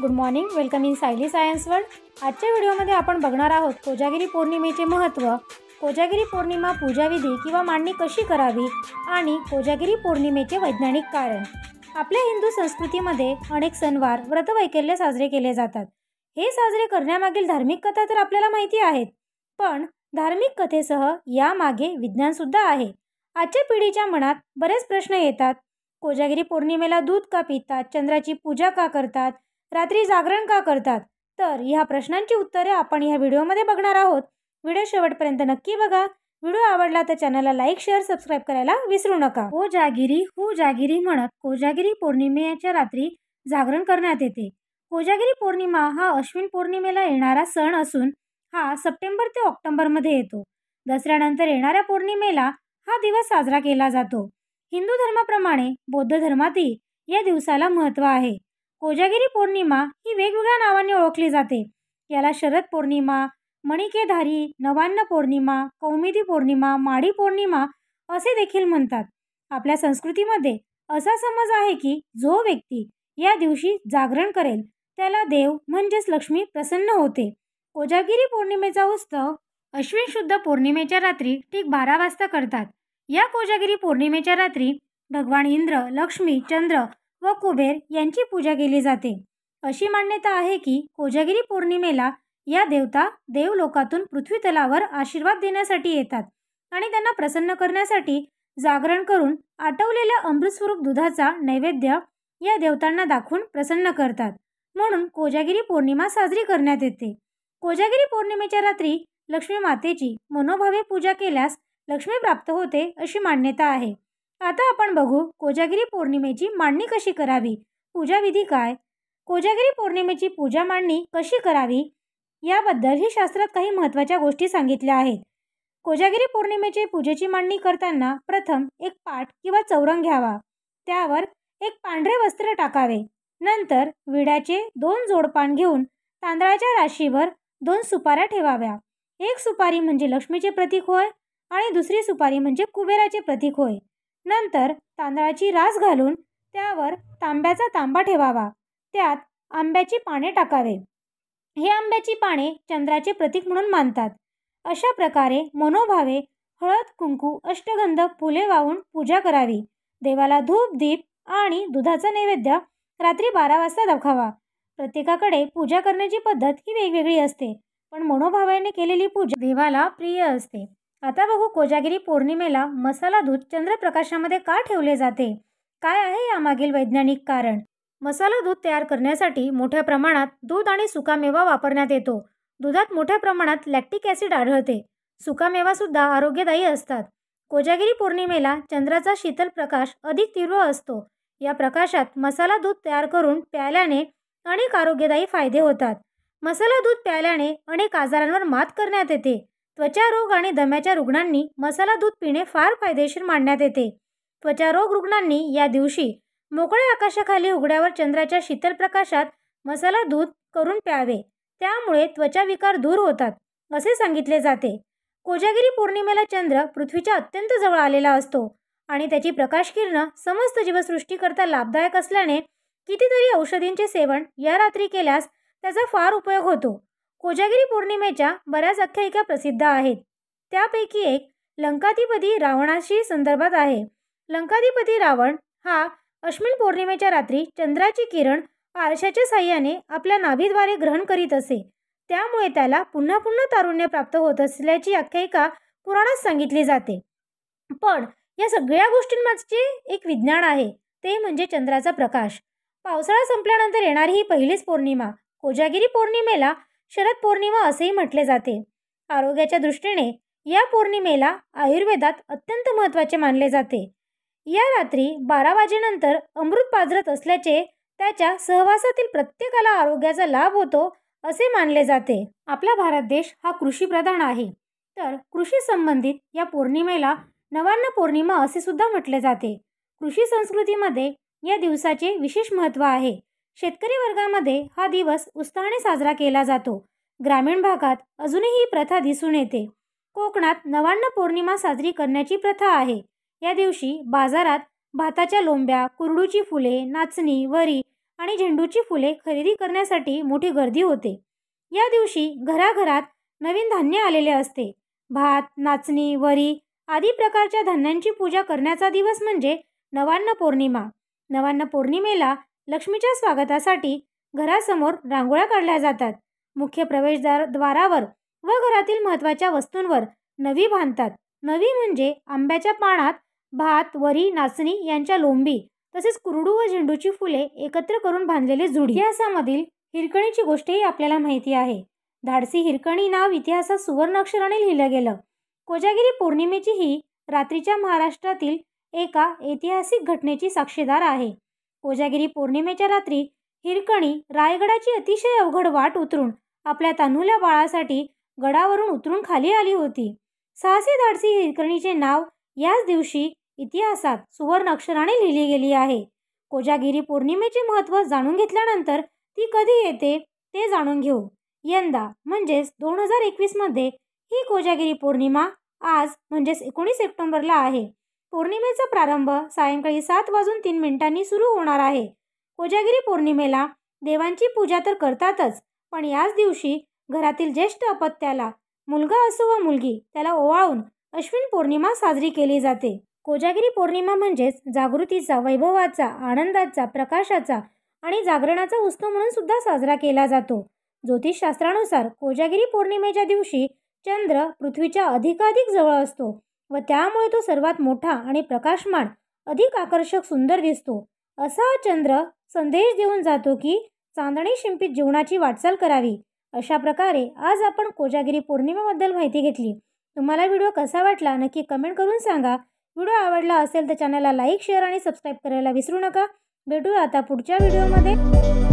good morning welcome in Sayali science world आजच्या व्हिडिओमध्ये आपण बघणार आहोत कोजागिरी पौर्णिमेचे महत्त्व कोजागिरी पौर्णिमा पूजाविधी किंवा मांडणी कशी करावी आणि कोजागिरी पौर्णिमेचे वैज्ञानिक कारण आपल्या हिंदू संस्कृतीमध्ये अनेक सणवार व्रतवैकल्य साजरे केले जातात हे साजरे करण्यामागील धार्मिक कथा तर आपल्याला माहिती आहेत पण धार्मिक कथेसह यामागे विज्ञानसुद्धा आहे आजच्या पिढीच्या मनात बरेच प्रश्न येतात कोजागिरी पौर्णिमेला दूध का पितात चंद्राची पूजा का करतात रात्री जागरण का करतात तर ह्या प्रश्नांची उत्तरे आपण ह्या व्हिडिओमध्ये बघणार आहोत व्हिडिओ शेवटपर्यंत नक्की बघा व्हिडिओ आवडला तर चॅनलला लाईक शेअर सबस्क्राईब करायला विसरू नका ओ जागिरी हो जागिरी म्हणत कोजागिरी पौर्णिमेच्या रात्री जागरण करण्यात येते कोजागिरी पौर्णिमा हा अश्विन पौर्णिमेला येणारा सण असून हा सप्टेंबर ते ऑक्टोबरमध्ये येतो दसऱ्यानंतर येणाऱ्या पौर्णिमेला हा दिवस साजरा केला जातो हिंदू धर्माप्रमाणे बौद्ध धर्मातही या दिवसाला महत्त्व आहे कोजागिरी पौर्णिमा ही वेगवेगळ्या नावांनी ओळखली जाते याला शरद पौर्णिमा मणिकेधारी नवान्न पौर्णिमा कौमिदी पौर्णिमा माडी पौर्णिमा असे देखील म्हणतात आपल्या संस्कृतीमध्ये असा समज आहे की जो व्यक्ती या दिवशी जागरण करेल त्याला देव म्हणजेच लक्ष्मी प्रसन्न होते कोजागिरी पौर्णिमेचा उत्सव अश्विन शुद्ध पौर्णिमेच्या रात्री ठीक बारा वाजता करतात या कोजागिरी पौर्णिमेच्या रात्री भगवान इंद्र लक्ष्मी चंद्र व कुबेर यांची पूजा केली जाते अशी मान्यता आहे की कोजागिरी पौर्णिमेला या देवता देवलोकातून पृथ्वीतलावर आशीर्वाद देण्यासाठी येतात आणि त्यांना प्रसन्न करण्यासाठी जागरण करून आटवलेल्या अमृतस्वरूप दुधाचा नैवेद्य या देवतांना दाखवून प्रसन्न करतात म्हणून कोजागिरी पौर्णिमा साजरी करण्यात येते कोजागिरी पौर्णिमेच्या रात्री लक्ष्मी मातेची मनोभावे पूजा केल्यास लक्ष्मी प्राप्त होते अशी मान्यता आहे आता आपण बघू कोजागिरी पौर्णिमेची मांडणी कशी करावी पूजाविधी काय कोजागिरी पौर्णिमेची पूजा मांडणी कशी करावी याबद्दल ही शास्त्रात काही महत्त्वाच्या गोष्टी सांगितल्या आहेत कोजागिरी पौर्णिमेचे पूजेची मांडणी करताना प्रथम एक पाठ किंवा चौरंग घ्यावा त्यावर एक पांढरे वस्त्र टाकावे नंतर विड्याचे दोन जोडपान घेऊन तांदळाच्या राशीवर दोन सुपाऱ्या ठेवाव्या एक सुपारी म्हणजे लक्ष्मीचे प्रतीक होय आणि दुसरी सुपारी म्हणजे कुबेराचे प्रतीक होय नंतर तांदळाची रास घालून त्यावर तांब्याचा तांबा ठेवावा त्यात आंब्याची पाने टाकावे हे आंब्याची पाने चंद्राचे प्रतीक म्हणून मानतात अशा प्रकारे मनोभावे हळद कुंकू अष्टगंध फुले वाहून पूजा करावी देवाला धूप दीप आणि दुधाचा नैवेद्य रात्री बारा वाजता दाखवा प्रत्येकाकडे पूजा करण्याची पद्धत ही वेगवेगळी असते पण मनोभावाने केलेली पूजा देवाला प्रिय असते आता बघू कोजागिरी पौर्णिमेला मसाला दूध चंद्रप्रकाशामध्ये का ठेवले जाते काय आहे यामागील वैज्ञानिक कारण मसाला दूध तयार करण्यासाठी मोठ्या प्रमाणात दूध आणि सुकामेवा वापरण्यात येतो दुधात मोठ्या प्रमाणात लॅक्टिक ॲसिड आढळते सुकामेवासुद्धा आरोग्यदायी असतात कोजागिरी पौर्णिमेला चंद्राचा शीतल प्रकाश अधिक तीव्र असतो या प्रकाशात मसाला दूध तयार करून प्यायल्याने अनेक आरोग्यदायी फायदे होतात मसाला दूध प्यायल्याने अनेक आजारांवर मात करण्यात येते त्वचारोग आणि दम्याच्या रुग्णांनी मसाला दूध पिणे फार फायदेशीर मानण्यात येते त्वचारोग रुग्णांनी या दिवशी मोकळ्या आकाशाखाली उघड्यावर चंद्राच्या शीतल प्रकाशात मसाला दूध करून प्यावे त्यामुळे त्वचा विकार दूर होतात असे सांगितले जाते कोजागिरी पौर्णिमेला चंद्र पृथ्वीच्या अत्यंत जवळ आलेला असतो आणि त्याची प्रकाशकिरणं समस्त जीवसृष्टीकरता लाभदायक असल्याने कितीतरी औषधींचे सेवन या रात्री केल्यास त्याचा फार उपयोग होतो कोजागिरी पौर्णिमेच्या बऱ्याच आख्यायिका प्रसिद्ध आहेत त्यापैकी एक लंकाधिपती रावणाशी संदर्भात आहे लंकाधिपती रावण हा अश्विन पौर्णिमेच्या रात्री चंद्राची किरण पारशाच्या साह्याने आपल्या नाभीद्वारे ग्रहण करीत असे त्यामुळे त्याला पुन्हा पुन्हा तारुण्य प्राप्त होत असल्याची आख्यायिका पुराणात सांगितली जाते पण या सगळ्या गोष्टींमागचे एक विज्ञान आहे ते म्हणजे चंद्राचा प्रकाश पावसाळा संपल्यानंतर येणारी ही पहिलीच पौर्णिमा कोजागिरी पौर्णिमेला शरद पौर्णिमा असेही म्हटले जाते आरोग्याच्या दृष्टीने या पौर्णिमेला आयुर्वेदात अत्यंत महत्त्वाचे मानले जाते या रात्री बारा वाजेनंतर अमृत पाजरत असल्याचे त्याच्या सहवासातील प्रत्येकाला आरोग्याचा लाभ होतो असे मानले जाते आपला भारत देश हा कृषीप्रधान आहे तर कृषी संबंधित या पौर्णिमेला नवान्न पौर्णिमा असे सुद्धा म्हटले जाते कृषी संस्कृतीमध्ये या दिवसाचे विशेष महत्त्व आहे शेतकरी वर्गामध्ये हा दिवस उत्साहाने साजरा केला जातो ग्रामीण भागात अजूनही ही प्रथा दिसून येते कोकणात नवान्न पौर्णिमा साजरी करण्याची प्रथा आहे या दिवशी बाजारात भाताच्या लोंब्या कुरडूची फुले नाचणी वरी आणि झेंडूची फुले खरेदी करण्यासाठी मोठी गर्दी होते या दिवशी घराघरात नवीन धान्य आलेले असते भात नाचणी वरी आदी प्रकारच्या धान्यांची पूजा करण्याचा दिवस म्हणजे नवान्न पौर्णिमा नवान्न पौर्णिमेला लक्ष्मीच्या स्वागतासाठी घरासमोर रांगोळ्या काढल्या जातात मुख्य प्रवेशद्वारावर व घरातील महत्त्वाच्या वस्तूंवर नवी बांधतात नवी म्हणजे आंब्याच्या पानात भात वरी नाचणी यांच्या लोंबी तसेच कुरडू व झेंडूची फुले एकत्र करून बांधलेले जुडी इतिहासामधील हिरकणीची गोष्टही आपल्याला माहिती आहे धाडसी हिरकणी नाव इतिहासात सुवर्ण अक्षराने लिहिलं गेलं कोजागिरी पौर्णिमेची ही रात्रीच्या महाराष्ट्रातील एका ऐतिहासिक घटनेची साक्षीदार आहे कोजागिरी पौर्णिमेच्या रात्री हिरकणी रायगडाची अतिशय अवघड वाट उतरून आपल्या तानूल्या बाळासाठी गडावरून उतरून खाली आली होती साहसी धाडसी हिरकणीचे नाव याच दिवशी इतिहासात सुवर्ण अक्षराने लिहिली गेली आहे कोजागिरी पौर्णिमेचे महत्त्व जाणून घेतल्यानंतर ती कधी येते ते जाणून घेऊ यंदा म्हणजेच दोन हजार एकवीसमध्ये ही कोजागिरी पौर्णिमा आज म्हणजेच एकोणीस सप्टेंबरला आहे पौर्णिमेचा प्रारंभ सायंकाळी सात वाजून तीन मिनिटांनी सुरू होणार आहे कोजागिरी पौर्णिमेला देवांची पूजा तर करतातच पण याच दिवशी घरातील ज्येष्ठ अपत्याला मुलगा असो व मुलगी त्याला ओवाळून अश्विन पौर्णिमा साजरी केली जाते कोजागिरी पौर्णिमा म्हणजेच जागृतीचा वैभवाचा आनंदाचा प्रकाशाचा आणि जागरणाचा उत्सव म्हणून सुद्धा साजरा केला जातो ज्योतिषशास्त्रानुसार कोजागिरी पौर्णिमेच्या दिवशी चंद्र पृथ्वीच्या अधिकाधिक जवळ असतो व त्यामुळे तो सर्वात मोठा आणि प्रकाशमान अधिक आकर्षक सुंदर दिसतो असा चंद्र संदेश देऊन जातो की चांदणी शिंपीत जीवनाची वाटचाल करावी अशा प्रकारे आज आपण कोजागिरी पौर्णिमेबद्दल माहिती घेतली तुम्हाला व्हिडिओ कसा वाटला नक्की कमेंट करून सांगा व्हिडिओ आवडला असेल तर चॅनलला लाईक शेअर आणि सबस्क्राईब करायला विसरू नका भेटूया आता पुढच्या व्हिडिओमध्ये